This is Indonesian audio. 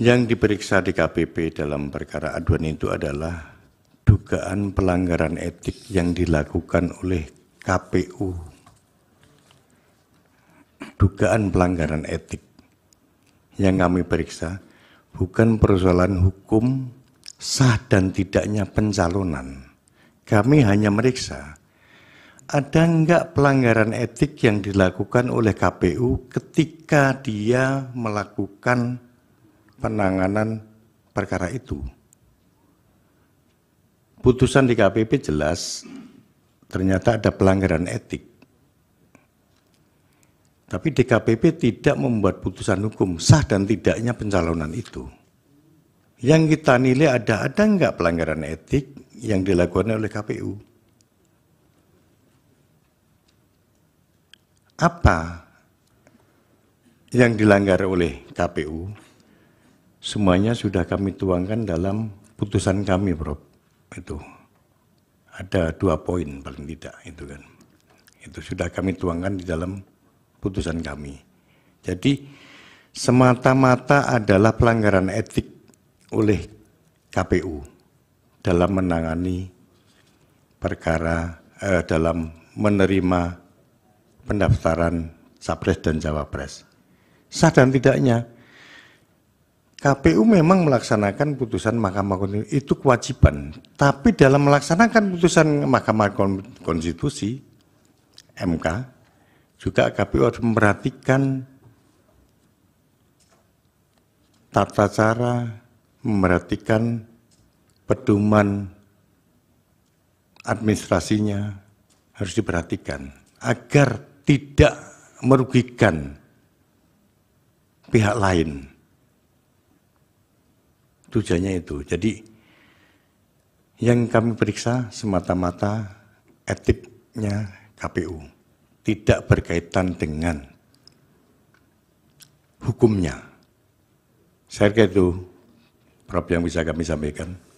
Yang diperiksa di KPP dalam perkara aduan itu adalah dugaan pelanggaran etik yang dilakukan oleh KPU. Dugaan pelanggaran etik yang kami periksa bukan persoalan hukum sah dan tidaknya pencalonan. Kami hanya meriksa ada enggak pelanggaran etik yang dilakukan oleh KPU ketika dia melakukan penanganan perkara itu. Putusan di KPP jelas ternyata ada pelanggaran etik. Tapi DKPP tidak membuat putusan hukum sah dan tidaknya pencalonan itu. Yang kita nilai ada ada nggak pelanggaran etik yang dilakukan oleh KPU? Apa yang dilanggar oleh KPU? semuanya sudah kami tuangkan dalam putusan kami, Prof. Itu ada dua poin paling tidak itu kan. Itu sudah kami tuangkan di dalam putusan kami. Jadi semata-mata adalah pelanggaran etik oleh KPU dalam menangani perkara eh, dalam menerima pendaftaran capres dan cawapres. Sah dan tidaknya KPU memang melaksanakan putusan Mahkamah Konstitusi itu kewajiban, tapi dalam melaksanakan putusan Mahkamah Konstitusi MK juga KPU harus memperhatikan tata cara, memperhatikan pedoman administrasinya harus diperhatikan agar tidak merugikan pihak lain tujuannya itu. Jadi yang kami periksa semata-mata etiknya KPU, tidak berkaitan dengan hukumnya. Saya kira itu Prof yang bisa kami sampaikan.